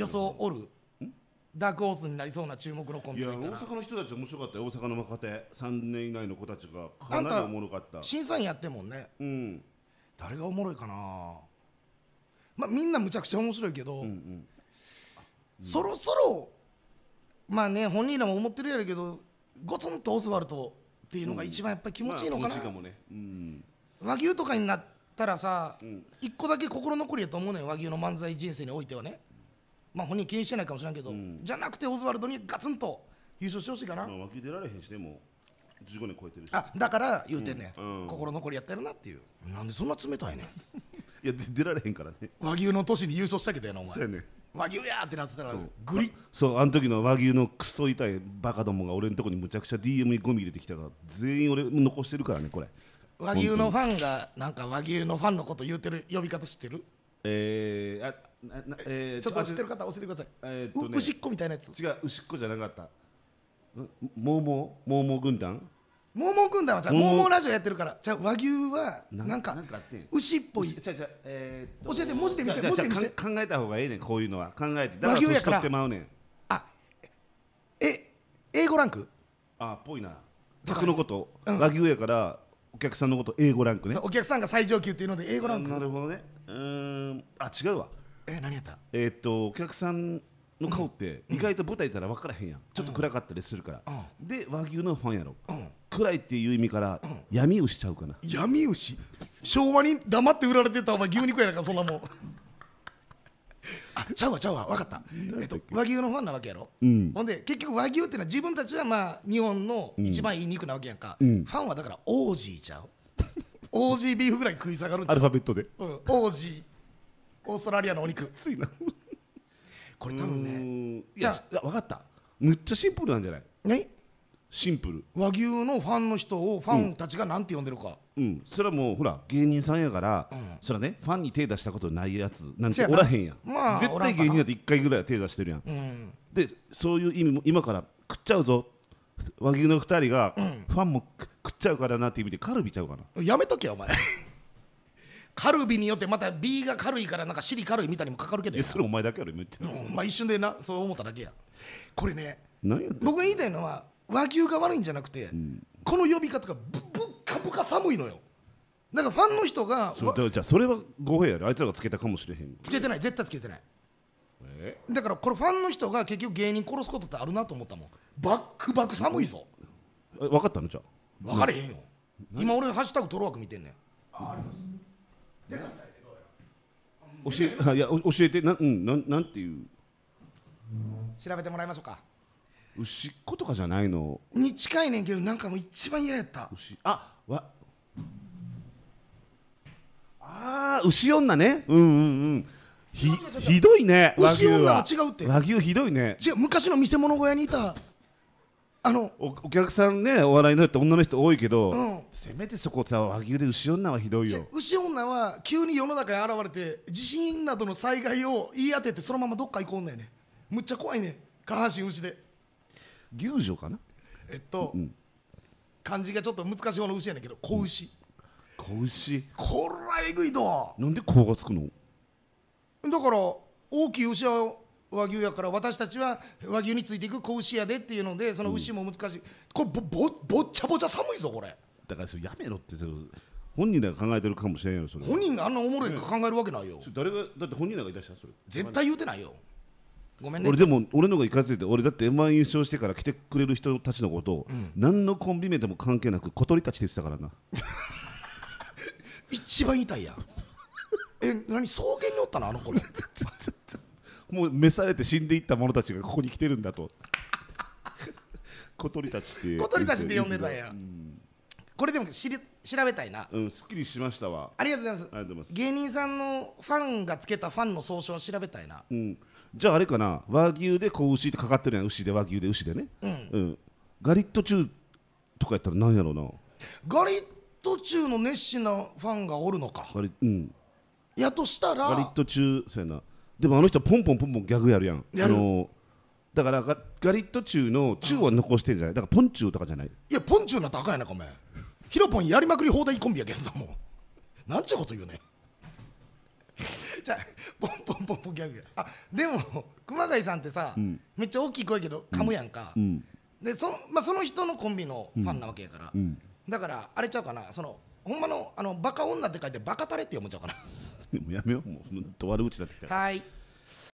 予想おるダークホースになりそうな注目のコンビいや大阪の人たち面白かったよ大阪の若手3年以内の子たちがかなりおもろかった審査員やってもんねうん誰がおもろいかなまあみんなむちゃくちゃ面白いけど、うんうんそろそろまあね本人らも思ってるやろけどゴツンとオズワルドっていうのが一番やっぱり気持ちいいのかな、まあ気持ちいいかもねうん和牛とかになったらさ、うん一個だけ心残りやと思うのよ和牛の漫才人生においてはねまあ、本人気にしてないかもしれないけど、うん、じゃなくてオズワルドにガツンと優勝してほしいかな、まあ、脇出られへんしでも15年超えてるしあだから言うてんね、うんうん、心残りやってるなっていうなんでそんな冷たいねん いや出られへんからね和牛の年に優勝したけどやなお前そうやね和牛やってなってたらグリそうあの時の和牛のクソ痛いバカどもが俺のとこにむちゃくちゃ DM にゴミ入れてきたから全員俺残してるからねこれ和牛のファンがなんか和牛のファンのこと言うてる呼び方知ってるえー、あなえー、ちょっと知ってる方教えてください、えーっとね、牛っ子みたいなやつ違う牛っ子じゃなかったモーモーモーモー軍団モーモー軍団はじゃあモーモーラジオやってるからじゃ和牛はなんか牛っぽいちえー、教えて文字で見せて文字で見せて考えた方がええねんこういうのは考えてだから年取ってまうねんあえ英語ランクあっぽいな卓のこと、うん、和牛やからお客さんのこと英語ランクねお客さんが最上級っていうので英語ランクなるほどねうんあ違うわえ何やったえっとお客さんの顔って意外と舞台いたら分からへんやん、ちょっと暗かったりするから、で和牛のファンやろ、暗いっていう意味から闇牛ちゃうかな闇牛昭和に黙って売られてたお前牛肉やなかそんなもんあちゃうわちゃうわ分かった、えっと、和牛のファンなわけやろ、うん、ほんで結局和牛っていうのは自分たちはまあ日本の一番いい肉なわけやんか、うん、ファンはだからオージーちゃう オージービーフぐらい食い下がるアルファベットで、うん、オージーオーストラリアのお肉ついなこれ多分ねじゃ分かったむっちゃシンプルなんじゃない何シンプル和牛のファンの人をファンたちが何て呼んでるか、うん、それはもうほら芸人さんやから、うん、それはねファンに手出したことないやつなんておらへんやん、まあ、絶対芸人だって1回ぐらいは手出してるやん、うん、でそういう意味も今から食っちゃうぞ和牛の2人が、ファンも食っちゃうからなっていう意味でカルビちゃうかなやめとけお前 カルビによってまた B が軽いからなんか尻軽いみたいにもかかるけどそれお前だけやろ今言ってる、うん、まあ一瞬でなそう思っただけやこれね僕が言いたいのは和牛が悪いんじゃなくて、うん、この呼び方がぶっかぶか寒いのよなんかファンの人がそじゃそれは語弊やであいつらがつけたかもしれへんつけてない絶対つけてないえだからこれファンの人が結局芸人殺すことってあるなと思ったもんバックバック寒いぞ分かったのじゃ分かれへんよ今俺ハッシュタグトロワーク見てんねんあありますで教えいや教えてな,、ん、ななんていう調べてもらいましょうか牛っ子とかじゃないのに近いねんけどなんかもう一番嫌やった牛あわああ牛女ねうんうんうんひひどいね牛女は違うって和牛ひどいね違う昔の見せ物小屋にいたあのおお客さんねお笑いのて女の人多いけど、うんせめてそこさ和牛で牛女はひどいよ牛女は急に世の中に現れて地震などの災害を言い当ててそのままどっか行こうねんねむっちゃ怖いね下半身牛で牛女かなえっと、うん漢字がちょっと難しいもの牛やねんけど子牛、子牛こらえぐいどなんで子がつくのだから大きい牛は和牛やから私たちは和牛についていく子牛やでっていうのでその牛も難しい、これぼぼぼっちゃぼちゃ寒いぞこれだからそれやめろってそれ本人らが考えてるかもしれんよそれ本人があんなおもろいの考えるわけないよ誰がだって本人らがいらっしゃるそれ絶対言うてないよごめんね俺でも俺のがいかついて俺だって m 1優勝してから来てくれる人たちのことを、何のコンビ名でも関係なく小鳥たちって言ってたからな 一番痛いやんえ何草原におったのあの子 もう召されて死んでいった者たちがここに来てるんだと小鳥たちって小鳥たちって呼んでたやん、うんこれでも知り調べたいなうんすっきりしましたわありがとうございますありがとうございます芸人さんのファンがつけたファンの総称を調べたいなうんじゃああれかな和牛で子牛ってかかってるやん牛で和牛で牛でねうん、うん、ガリットチューとかやったらなんやろうなガリット中の熱心なファンがおるのかガリ,、うん、やとしたらガリットチューそうやなでもあの人ポンポンポンポンギャグやるやんやるあのだからガガリットチューのチューは残してんじゃないだからポンチューとかじゃないいやポンチューなったらあかんやなかお前ヒロポンやりまくり放題コンビやけどもなんちゅうこと言うね じゃポンポンポンポンギャグあでも熊谷さんってさ、うん、めっちゃ大きい声けど噛むやんか、うん、でそ,、まあ、その人のコンビのファンなわけやから、うん、だからあれちゃうかなそのほんまのあのバカ女って書いてバカタレって読むちゃうかなでもやめようもうとある打ちだってきたはい